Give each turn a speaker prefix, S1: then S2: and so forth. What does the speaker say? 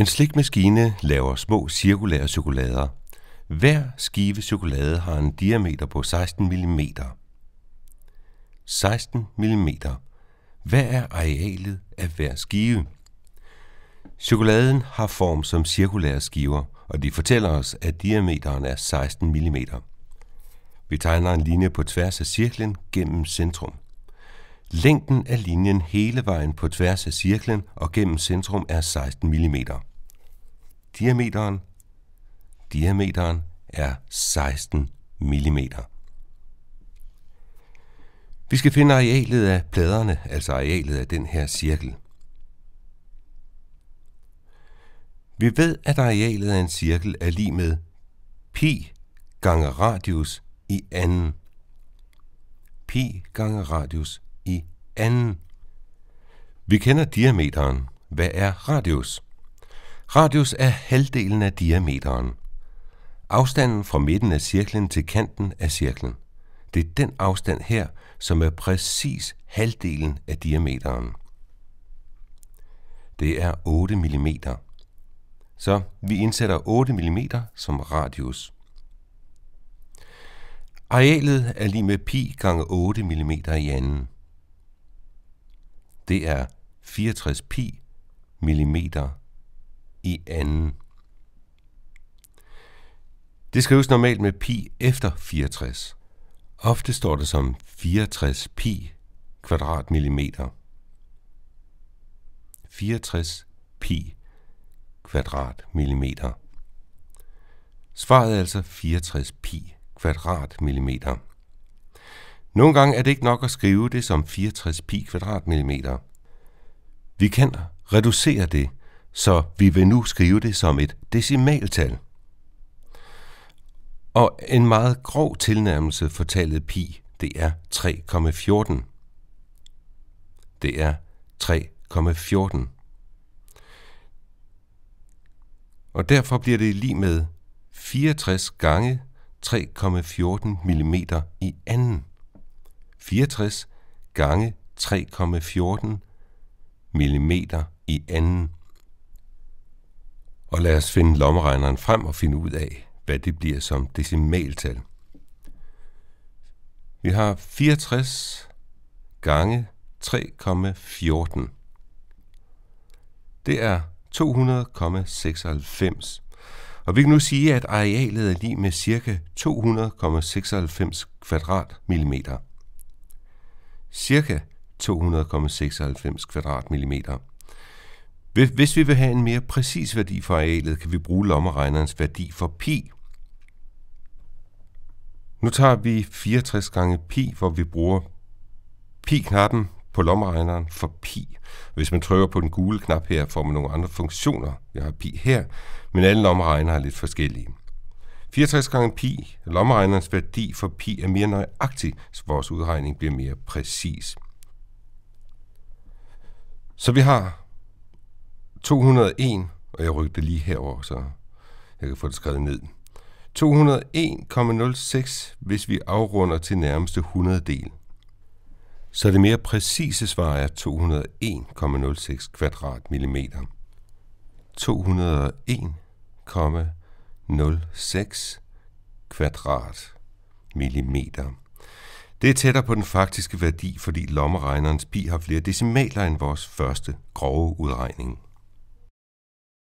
S1: En slikmaskine laver små cirkulære chokolader. Hver skive chokolade har en diameter på 16 mm. 16 mm. Hvad er arealet af hver skive? Chokoladen har form som cirkulære skiver, og de fortæller os, at diameteren er 16 mm. Vi tegner en linje på tværs af cirklen gennem centrum. Længden af linjen hele vejen på tværs af cirklen og gennem centrum er 16 mm diameteren. Diameteren er 16 mm. Vi skal finde arealet af pladerne, altså arealet af den her cirkel. Vi ved, at arealet af en cirkel er lige med pi gange radius i anden. Pi gange radius i anden. Vi kender diameteren. Hvad er radius? Radius er halvdelen af diameteren. Afstanden fra midten af cirklen til kanten af cirklen. Det er den afstand her, som er præcis halvdelen af diameteren. Det er 8 mm. Så vi indsætter 8 mm som radius. Arealet er lige med pi gange 8 mm i anden. Det er 64 pi millimeter i anden. Det skrives normalt med pi efter 64. Ofte står det som 64 pi kvadratmillimeter. 64 pi kvadratmillimeter. Svaret er altså 64 pi kvadratmillimeter. Nogle gange er det ikke nok at skrive det som 64 pi kvadratmillimeter. Vi kan reducere det så vi vil nu skrive det som et decimaltal. Og en meget grov tilnærmelse for tallet pi, det er 3,14. Det er 3,14. Og derfor bliver det lige med 64 gange 3,14 mm i anden. 64 gange 3,14 mm i anden og lad os finde lommeregneren frem og finde ud af, hvad det bliver som decimaltal. Vi har 64 gange 3,14. Det er 200,96. Og vi kan nu sige, at arealet er lige med ca. 200,96 kvadratmillimeter. Cirka 200,96 kvadratmillimeter. Hvis, vi vil have en mere præcis værdi for arealet, kan vi bruge lommeregnerens værdi for pi. Nu tager vi 64 gange pi, hvor vi bruger pi-knappen på lommeregneren for pi. Hvis man trykker på den gule knap her, får man nogle andre funktioner. Jeg har pi her, men alle lommeregnere er lidt forskellige. 64 gange pi, lommeregnerens værdi for pi, er mere nøjagtig, så vores udregning bliver mere præcis. Så vi har 201, og jeg rykker det lige herover, så jeg kan få det skrevet ned. 201,06, hvis vi afrunder til nærmeste 100 del. Så det mere præcise svar er 201,06 kvadratmillimeter. 201,06 kvadratmillimeter. Det er tættere på den faktiske værdi, fordi lommeregnerens pi har flere decimaler end vores første grove udregning.